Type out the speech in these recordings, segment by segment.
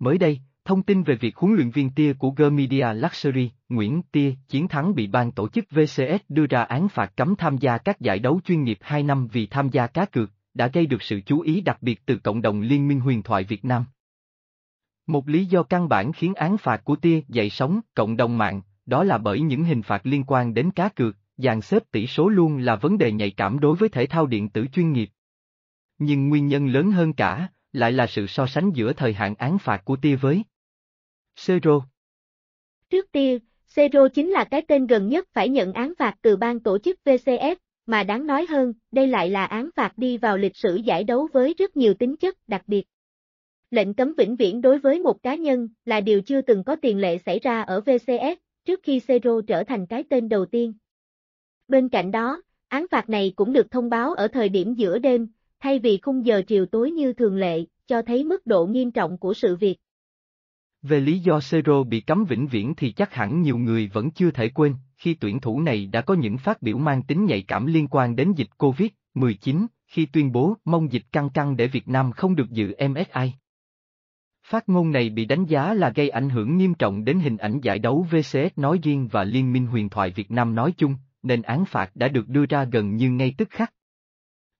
Mới đây, thông tin về việc huấn luyện viên Tia của G Media Luxury, Nguyễn Tia, chiến thắng bị ban tổ chức VCS đưa ra án phạt cấm tham gia các giải đấu chuyên nghiệp 2 năm vì tham gia cá cược, đã gây được sự chú ý đặc biệt từ cộng đồng Liên minh huyền thoại Việt Nam. Một lý do căn bản khiến án phạt của Tia dậy sóng cộng đồng mạng, đó là bởi những hình phạt liên quan đến cá cược, dàn xếp tỷ số luôn là vấn đề nhạy cảm đối với thể thao điện tử chuyên nghiệp. Nhưng nguyên nhân lớn hơn cả, lại là sự so sánh giữa thời hạn án phạt của tia với Zero. Trước tia, Zero chính là cái tên gần nhất phải nhận án phạt từ ban tổ chức VCF, mà đáng nói hơn, đây lại là án phạt đi vào lịch sử giải đấu với rất nhiều tính chất đặc biệt. Lệnh cấm vĩnh viễn đối với một cá nhân là điều chưa từng có tiền lệ xảy ra ở VCF, trước khi Zero trở thành cái tên đầu tiên. Bên cạnh đó, án phạt này cũng được thông báo ở thời điểm giữa đêm, thay vì khung giờ chiều tối như thường lệ, cho thấy mức độ nghiêm trọng của sự việc. Về lý do Sero bị cấm vĩnh viễn thì chắc hẳn nhiều người vẫn chưa thể quên, khi tuyển thủ này đã có những phát biểu mang tính nhạy cảm liên quan đến dịch COVID-19, khi tuyên bố mong dịch căng căng để Việt Nam không được dự MSI. Phát ngôn này bị đánh giá là gây ảnh hưởng nghiêm trọng đến hình ảnh giải đấu VCS nói riêng và Liên minh huyền thoại Việt Nam nói chung, nên án phạt đã được đưa ra gần như ngay tức khắc.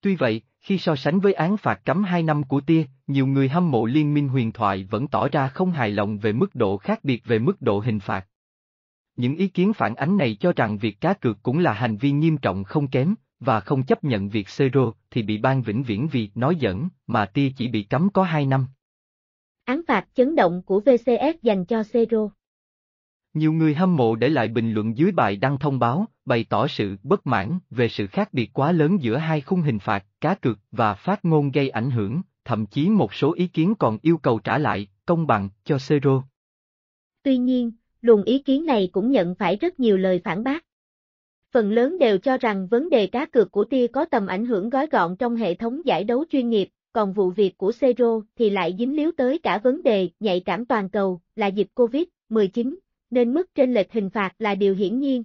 Tuy vậy, khi so sánh với án phạt cấm 2 năm của Tia, nhiều người hâm mộ liên minh huyền thoại vẫn tỏ ra không hài lòng về mức độ khác biệt về mức độ hình phạt. Những ý kiến phản ánh này cho rằng việc cá cược cũng là hành vi nghiêm trọng không kém, và không chấp nhận việc Sero thì bị ban vĩnh viễn vì nói dẫn, mà Tia chỉ bị cấm có 2 năm. Án phạt chấn động của VCS dành cho Sero nhiều người hâm mộ để lại bình luận dưới bài đăng thông báo, bày tỏ sự bất mãn về sự khác biệt quá lớn giữa hai khung hình phạt, cá cược và phát ngôn gây ảnh hưởng, thậm chí một số ý kiến còn yêu cầu trả lại công bằng cho Sero. Tuy nhiên, luồng ý kiến này cũng nhận phải rất nhiều lời phản bác. Phần lớn đều cho rằng vấn đề cá cược của Tia có tầm ảnh hưởng gói gọn trong hệ thống giải đấu chuyên nghiệp, còn vụ việc của Sero thì lại dính líu tới cả vấn đề nhạy cảm toàn cầu là dịch Covid-19 nên mức trên lệch hình phạt là điều hiển nhiên.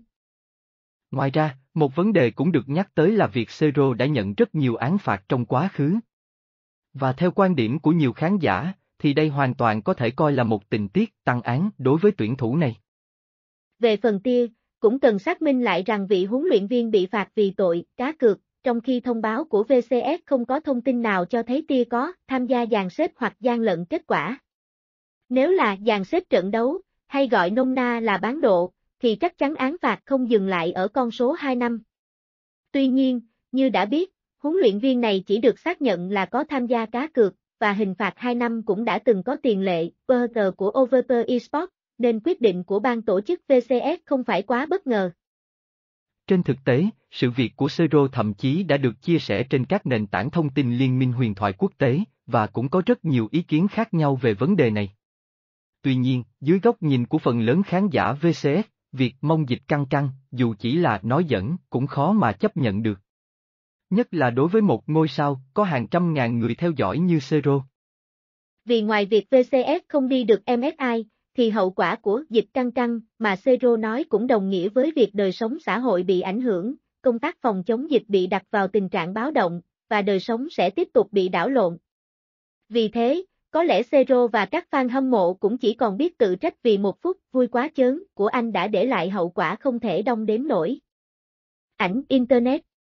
Ngoài ra, một vấn đề cũng được nhắc tới là việc Sero đã nhận rất nhiều án phạt trong quá khứ. Và theo quan điểm của nhiều khán giả, thì đây hoàn toàn có thể coi là một tình tiết tăng án đối với tuyển thủ này. Về phần tia, cũng cần xác minh lại rằng vị huấn luyện viên bị phạt vì tội cá cược, trong khi thông báo của VCS không có thông tin nào cho thấy tia có tham gia dàn xếp hoặc gian lận kết quả. Nếu là dàn xếp trận đấu, hay gọi nông na là bán độ, thì chắc chắn án phạt không dừng lại ở con số 2 năm. Tuy nhiên, như đã biết, huấn luyện viên này chỉ được xác nhận là có tham gia cá cược, và hình phạt 2 năm cũng đã từng có tiền lệ, BG của Overper Esports, nên quyết định của ban tổ chức VCS không phải quá bất ngờ. Trên thực tế, sự việc của Sero thậm chí đã được chia sẻ trên các nền tảng thông tin liên minh huyền thoại quốc tế, và cũng có rất nhiều ý kiến khác nhau về vấn đề này. Tuy nhiên, dưới góc nhìn của phần lớn khán giả VCS, việc mong dịch căng căng, dù chỉ là nói dẫn, cũng khó mà chấp nhận được. Nhất là đối với một ngôi sao, có hàng trăm ngàn người theo dõi như Sero. Vì ngoài việc VCS không đi được MSI, thì hậu quả của dịch căng căng mà Sero nói cũng đồng nghĩa với việc đời sống xã hội bị ảnh hưởng, công tác phòng chống dịch bị đặt vào tình trạng báo động, và đời sống sẽ tiếp tục bị đảo lộn. Vì thế, có lẽ Zero và các fan hâm mộ cũng chỉ còn biết tự trách vì một phút vui quá chớn của anh đã để lại hậu quả không thể đong đếm nổi. Ảnh Internet